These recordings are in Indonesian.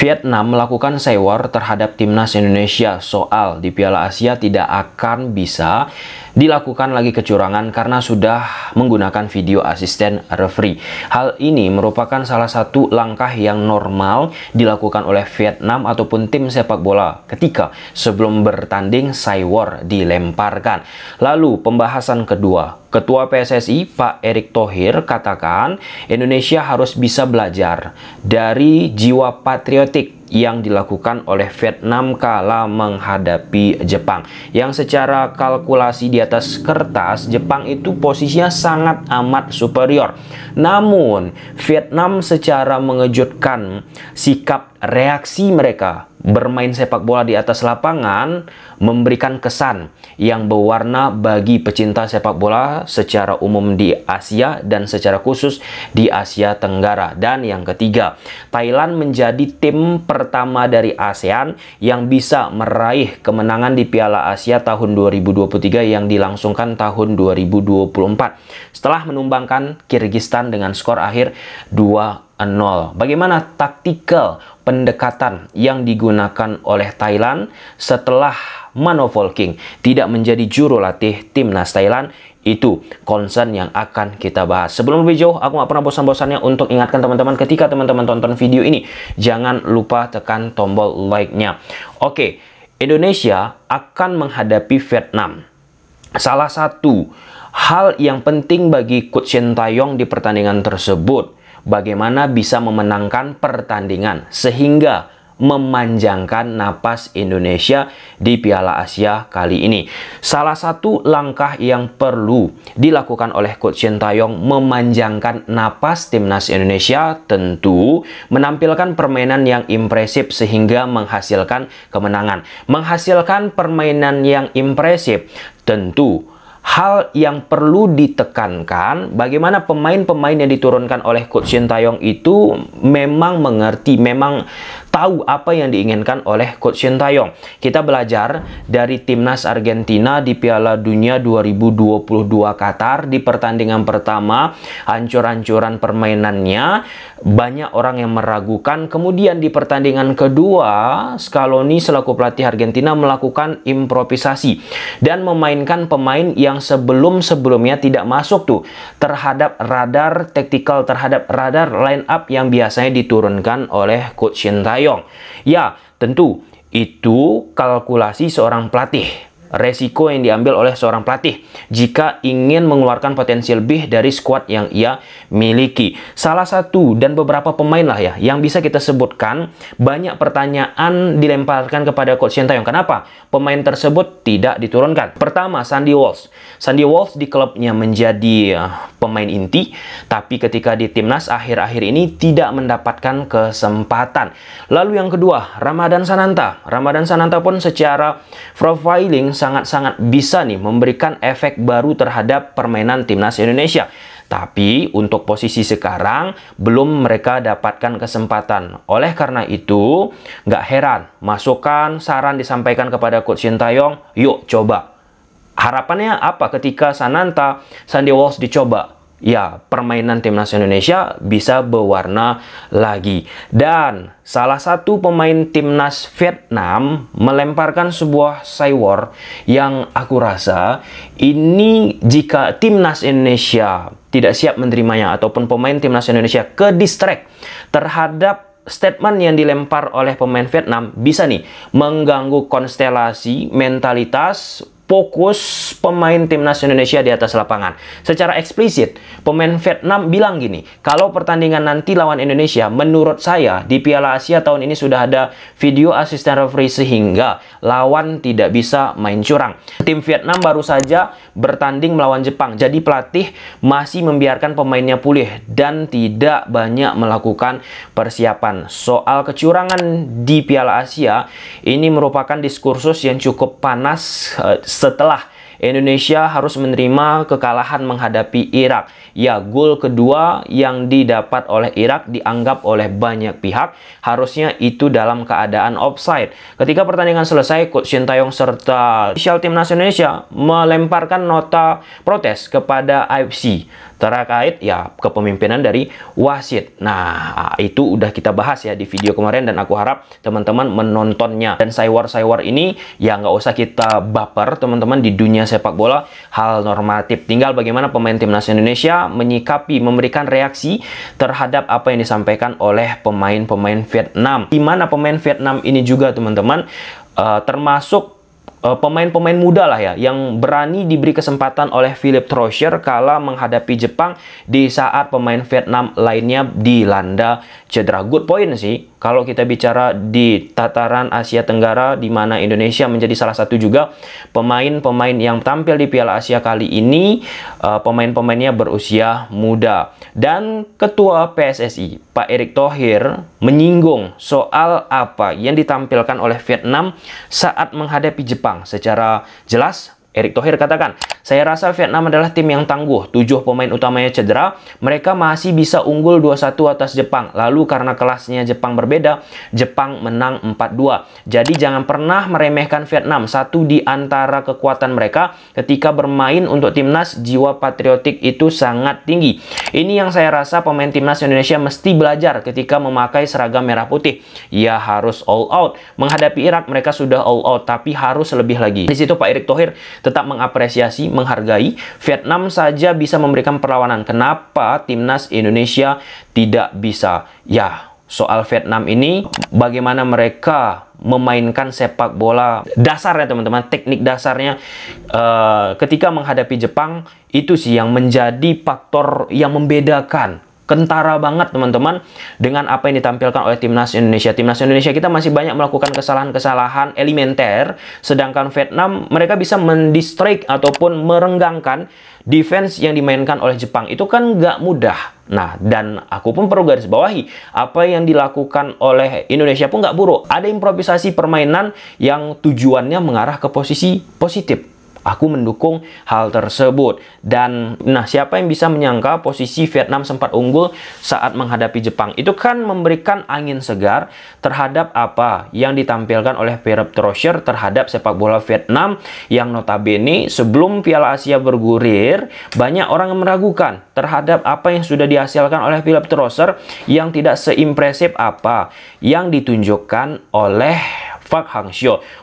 Vietnam melakukan sewar terhadap timnas Indonesia soal di Piala Asia tidak akan bisa dilakukan lagi kecurangan karena sudah menggunakan video asisten referee. Hal ini merupakan salah satu langkah yang normal dilakukan oleh Vietnam ataupun tim sepak bola ketika sebelum bertanding Cywar dilemparkan. Lalu pembahasan kedua, Ketua PSSI Pak Erick Thohir katakan Indonesia harus bisa belajar dari jiwa patriotik yang dilakukan oleh Vietnam kala menghadapi Jepang. Yang secara kalkulasi di atas kertas, Jepang itu posisinya sangat amat superior. Namun, Vietnam secara mengejutkan sikap reaksi mereka bermain sepak bola di atas lapangan memberikan kesan yang berwarna bagi pecinta sepak bola secara umum di Asia dan secara khusus di Asia Tenggara. Dan yang ketiga, Thailand menjadi tim pertama dari ASEAN yang bisa meraih kemenangan di Piala Asia tahun 2023 yang dilangsungkan tahun 2024 setelah menumbangkan Kyrgyzstan dengan skor akhir 2 0. Bagaimana taktikal pendekatan yang digunakan oleh Thailand setelah Mano Volking tidak menjadi juru latih timnas Thailand itu concern yang akan kita bahas. Sebelum lebih jauh, aku nggak pernah bosan-bosannya untuk ingatkan teman-teman ketika teman-teman tonton video ini, jangan lupa tekan tombol like-nya. Oke, Indonesia akan menghadapi Vietnam. Salah satu hal yang penting bagi Coach Shin Taeyong di pertandingan tersebut bagaimana bisa memenangkan pertandingan sehingga memanjangkan napas Indonesia di Piala Asia kali ini. Salah satu langkah yang perlu dilakukan oleh Coach Shin memanjangkan napas timnas Indonesia tentu menampilkan permainan yang impresif sehingga menghasilkan kemenangan. Menghasilkan permainan yang impresif tentu hal yang perlu ditekankan bagaimana pemain-pemain yang diturunkan oleh coach Shin Taeyong itu memang mengerti, memang tahu apa yang diinginkan oleh Coach Taeyong. Kita belajar dari timnas Argentina di Piala Dunia 2022 Qatar di pertandingan pertama hancur-hancuran permainannya banyak orang yang meragukan kemudian di pertandingan kedua Scaloni selaku pelatih Argentina melakukan improvisasi dan memainkan pemain yang sebelum-sebelumnya tidak masuk tuh terhadap radar taktikal terhadap radar line up yang biasanya diturunkan oleh coach Taeyong. Sintayong. Ya, tentu itu kalkulasi seorang pelatih resiko yang diambil oleh seorang pelatih jika ingin mengeluarkan potensi lebih dari squad yang ia miliki. Salah satu dan beberapa pemain lah ya yang bisa kita sebutkan banyak pertanyaan dilemparkan kepada Coach Sintayong. Kenapa? Pemain tersebut tidak diturunkan. Pertama, Sandy Walsh. Sandy Walsh di klubnya menjadi eh, pemain inti, tapi ketika di timnas akhir-akhir ini tidak mendapatkan kesempatan. Lalu yang kedua, Ramadan Sananta. Ramadan Sananta pun secara profiling sangat-sangat bisa nih memberikan efek baru terhadap permainan timnas Indonesia. Tapi untuk posisi sekarang belum mereka dapatkan kesempatan. Oleh karena itu, nggak heran masukan saran disampaikan kepada Coach Sintayong, yuk coba. Harapannya apa ketika Sananta, Sandy Walsh dicoba? ya permainan timnas Indonesia bisa berwarna lagi. Dan salah satu pemain timnas Vietnam melemparkan sebuah cyber yang aku rasa ini jika timnas Indonesia tidak siap menerimanya ataupun pemain timnas Indonesia ke distract terhadap statement yang dilempar oleh pemain Vietnam bisa nih mengganggu konstelasi mentalitas fokus pemain timnas Indonesia di atas lapangan. Secara eksplisit, pemain Vietnam bilang gini, kalau pertandingan nanti lawan Indonesia, menurut saya di Piala Asia tahun ini sudah ada video asisten referee sehingga lawan tidak bisa main curang. Tim Vietnam baru saja bertanding melawan Jepang, jadi pelatih masih membiarkan pemainnya pulih dan tidak banyak melakukan persiapan. Soal kecurangan di Piala Asia, ini merupakan diskursus yang cukup panas eh, setelah Indonesia harus menerima kekalahan menghadapi Irak. Ya, gol kedua yang didapat oleh Irak dianggap oleh banyak pihak harusnya itu dalam keadaan offside. Ketika pertandingan selesai, Coach Shin Taeyong serta official timnas Indonesia melemparkan nota protes kepada AFC terkait ya kepemimpinan dari wasit. Nah, ah, itu udah kita bahas ya di video kemarin dan aku harap teman-teman menontonnya. Dan saywar-saywar ini ya nggak usah kita baper teman-teman di dunia sepak bola hal normatif. Tinggal bagaimana pemain timnas Indonesia menyikapi memberikan reaksi terhadap apa yang disampaikan oleh pemain-pemain Vietnam. Di mana pemain Vietnam ini juga teman-teman uh, termasuk Eh, pemain-pemain muda lah ya yang berani diberi kesempatan oleh Philip Trocher kala menghadapi Jepang di saat pemain Vietnam lainnya dilanda cedera. Good point sih. Kalau kita bicara di tataran Asia Tenggara, di mana Indonesia menjadi salah satu juga pemain-pemain yang tampil di Piala Asia kali ini, uh, pemain-pemainnya berusia muda. Dan Ketua PSSI, Pak Erick Thohir, menyinggung soal apa yang ditampilkan oleh Vietnam saat menghadapi Jepang secara jelas, Erick Thohir katakan, saya rasa Vietnam adalah tim yang tangguh. Tujuh pemain utamanya cedera, mereka masih bisa unggul 2-1 atas Jepang. Lalu karena kelasnya Jepang berbeda, Jepang menang 4-2. Jadi jangan pernah meremehkan Vietnam. Satu di antara kekuatan mereka ketika bermain untuk timnas, jiwa patriotik itu sangat tinggi. Ini yang saya rasa pemain timnas Indonesia mesti belajar ketika memakai seragam merah putih. Ya harus all out. Menghadapi Irak mereka sudah all out, tapi harus lebih lagi. Di situ Pak Erick Thohir tetap mengapresiasi, menghargai. Vietnam saja bisa memberikan perlawanan. Kenapa timnas Indonesia tidak bisa? Ya, soal Vietnam ini bagaimana mereka memainkan sepak bola dasarnya teman-teman teknik dasarnya uh, ketika menghadapi Jepang itu sih yang menjadi faktor yang membedakan kentara banget teman-teman dengan apa yang ditampilkan oleh timnas Indonesia. Timnas Indonesia kita masih banyak melakukan kesalahan-kesalahan elementer, sedangkan Vietnam mereka bisa mendistrik ataupun merenggangkan defense yang dimainkan oleh Jepang. Itu kan nggak mudah. Nah, dan aku pun perlu garis bawahi, apa yang dilakukan oleh Indonesia pun nggak buruk. Ada improvisasi permainan yang tujuannya mengarah ke posisi positif. Aku mendukung hal tersebut. Dan nah siapa yang bisa menyangka posisi Vietnam sempat unggul saat menghadapi Jepang. Itu kan memberikan angin segar terhadap apa yang ditampilkan oleh Perep Trocher terhadap sepak bola Vietnam yang notabene sebelum Piala Asia bergurir banyak orang meragukan terhadap apa yang sudah dihasilkan oleh Philip Trocher yang tidak seimpresif apa yang ditunjukkan oleh Park hang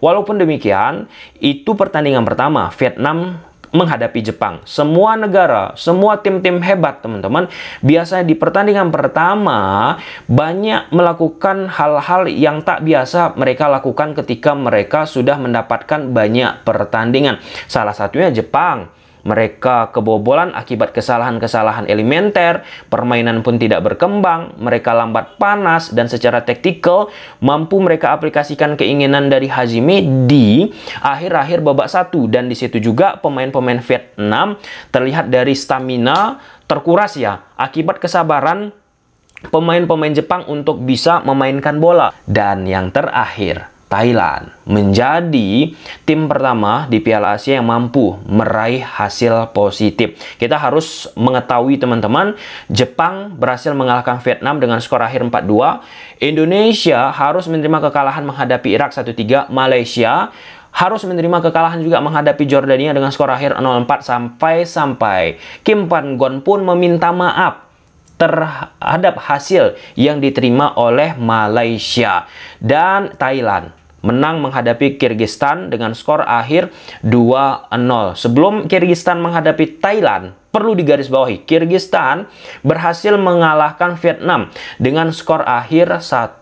Walaupun demikian, itu pertandingan pertama Vietnam menghadapi Jepang. Semua negara, semua tim-tim hebat, teman-teman, biasanya di pertandingan pertama banyak melakukan hal-hal yang tak biasa mereka lakukan ketika mereka sudah mendapatkan banyak pertandingan. Salah satunya Jepang mereka kebobolan akibat kesalahan-kesalahan elementer, permainan pun tidak berkembang, mereka lambat panas, dan secara taktikal mampu mereka aplikasikan keinginan dari Hajime di akhir-akhir babak satu Dan di situ juga pemain-pemain Vietnam terlihat dari stamina terkuras ya, akibat kesabaran pemain-pemain Jepang untuk bisa memainkan bola. Dan yang terakhir, Thailand menjadi tim pertama di Piala Asia yang mampu meraih hasil positif. Kita harus mengetahui teman-teman, Jepang berhasil mengalahkan Vietnam dengan skor akhir 4-2. Indonesia harus menerima kekalahan menghadapi Irak 1-3, Malaysia harus menerima kekalahan juga menghadapi Jordania dengan skor akhir 0-4 sampai-sampai Kim Pan Gon pun meminta maaf terhadap hasil yang diterima oleh Malaysia dan Thailand menang menghadapi Kyrgyzstan dengan skor akhir 2-0. Sebelum Kyrgyzstan menghadapi Thailand, perlu digarisbawahi, Kyrgyzstan berhasil mengalahkan Vietnam dengan skor akhir 1-2.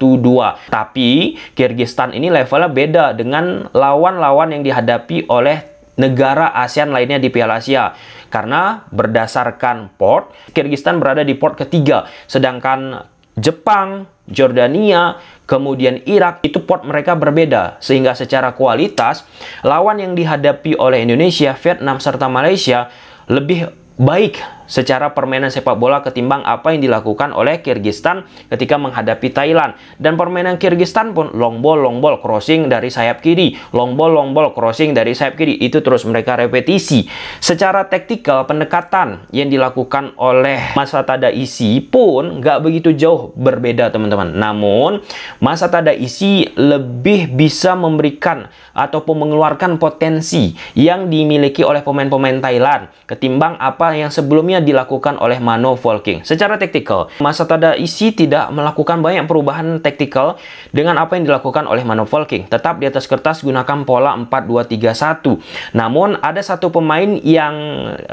Tapi Kyrgyzstan ini levelnya beda dengan lawan-lawan yang dihadapi oleh negara ASEAN lainnya di Piala Asia. Karena berdasarkan port, Kyrgyzstan berada di port ketiga, sedangkan Jepang, Jordania, kemudian Irak, itu port mereka berbeda. Sehingga secara kualitas, lawan yang dihadapi oleh Indonesia, Vietnam, serta Malaysia lebih baik secara permainan sepak bola ketimbang apa yang dilakukan oleh Kyrgyzstan ketika menghadapi Thailand. Dan permainan Kyrgyzstan pun long ball, long ball, crossing dari sayap kiri, long ball, long ball, crossing dari sayap kiri. Itu terus mereka repetisi. Secara taktikal pendekatan yang dilakukan oleh masa tada isi pun nggak begitu jauh berbeda teman-teman. Namun masa tada isi lebih bisa memberikan ataupun mengeluarkan potensi yang dimiliki oleh pemain-pemain Thailand ketimbang apa yang sebelumnya dilakukan oleh Mano Volking. Secara taktikal, masa Masatada Isi tidak melakukan banyak perubahan taktikal dengan apa yang dilakukan oleh Mano Volking. Tetap di atas kertas gunakan pola 4-2-3-1. Namun, ada satu pemain yang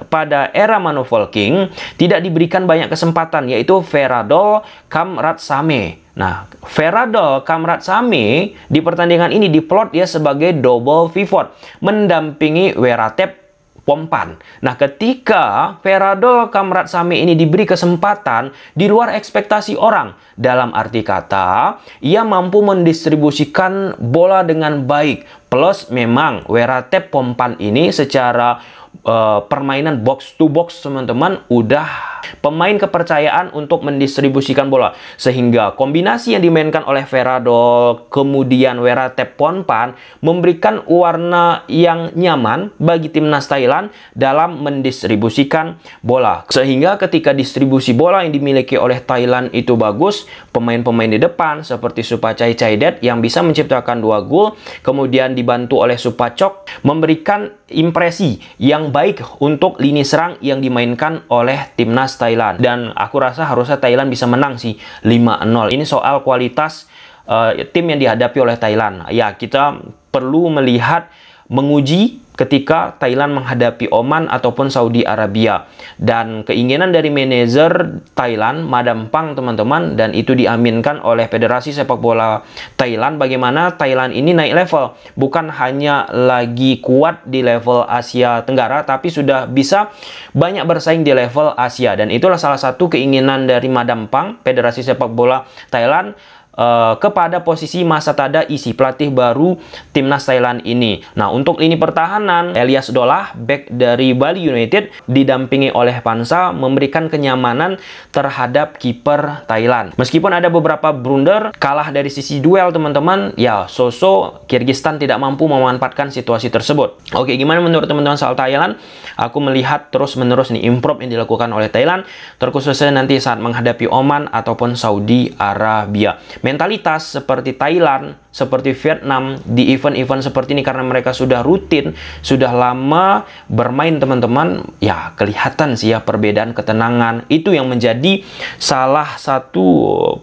pada era Mano Volking tidak diberikan banyak kesempatan, yaitu Kamrat Kamratsame. Nah, Veradol Kamrat Same di pertandingan ini diplot dia sebagai double pivot, mendampingi Weratep Pompan. Nah, ketika Peradol Kamrat Sami ini diberi kesempatan di luar ekspektasi orang, dalam arti kata, ia mampu mendistribusikan bola dengan baik. Plus memang Weratep Pompan ini secara uh, permainan box to box teman-teman udah pemain kepercayaan untuk mendistribusikan bola. Sehingga kombinasi yang dimainkan oleh Veradol, kemudian Wera Teponpan memberikan warna yang nyaman bagi timnas Thailand dalam mendistribusikan bola. Sehingga ketika distribusi bola yang dimiliki oleh Thailand itu bagus, pemain-pemain di depan seperti Supachai Caidet yang bisa menciptakan dua gol, kemudian dibantu oleh Supacok, memberikan impresi yang baik untuk lini serang yang dimainkan oleh timnas Timnas Thailand dan aku rasa harusnya Thailand bisa menang sih 5-0. Ini soal kualitas uh, tim yang dihadapi oleh Thailand. Ya, kita perlu melihat menguji ketika Thailand menghadapi Oman ataupun Saudi Arabia. Dan keinginan dari manajer Thailand, Madam Pang teman-teman, dan itu diaminkan oleh Federasi Sepak Bola Thailand bagaimana Thailand ini naik level. Bukan hanya lagi kuat di level Asia Tenggara, tapi sudah bisa banyak bersaing di level Asia. Dan itulah salah satu keinginan dari Madam Pang, Federasi Sepak Bola Thailand, Eh, kepada posisi masa tada isi pelatih baru timnas Thailand ini. Nah, untuk lini pertahanan, Elias Dolah, back dari Bali United, didampingi oleh Pansa, memberikan kenyamanan terhadap kiper Thailand. Meskipun ada beberapa blunder, kalah dari sisi duel, teman-teman, ya Soso, Kyrgyzstan tidak mampu memanfaatkan situasi tersebut. Oke, gimana menurut teman-teman soal Thailand? Aku melihat terus-menerus nih improve yang dilakukan oleh Thailand, terkhususnya nanti saat menghadapi Oman ataupun Saudi Arabia mentalitas seperti Thailand, seperti Vietnam di event-event seperti ini karena mereka sudah rutin, sudah lama bermain teman-teman, ya kelihatan sih ya perbedaan ketenangan. Itu yang menjadi salah satu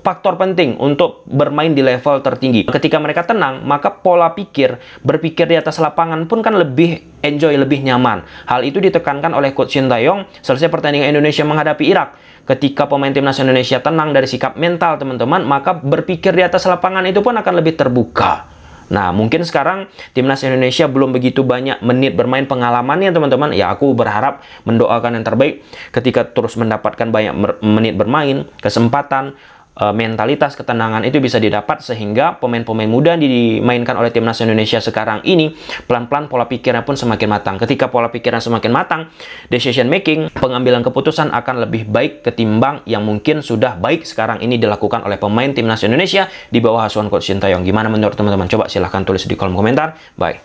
faktor penting untuk bermain di level tertinggi. Ketika mereka tenang, maka pola pikir, berpikir di atas lapangan pun kan lebih enjoy, lebih nyaman. Hal itu ditekankan oleh Coach Shin Taeyong selesai pertandingan Indonesia menghadapi Irak. Ketika pemain timnas Indonesia tenang dari sikap mental teman-teman, maka berpikir di atas lapangan itu pun akan lebih terbuka. Nah, mungkin sekarang timnas Indonesia belum begitu banyak menit bermain pengalamannya teman-teman. Ya, aku berharap mendoakan yang terbaik ketika terus mendapatkan banyak menit bermain, kesempatan Eh, mentalitas ketenangan itu bisa didapat sehingga pemain-pemain muda yang dimainkan oleh timnas Indonesia sekarang ini pelan-pelan pola pikirnya pun semakin matang. Ketika pola pikirnya semakin matang, decision making, pengambilan keputusan akan lebih baik ketimbang yang mungkin sudah baik sekarang ini dilakukan oleh pemain timnas Indonesia di bawah asuhan coach Sintayong. Gimana menurut teman-teman? Coba silahkan tulis di kolom komentar. Bye.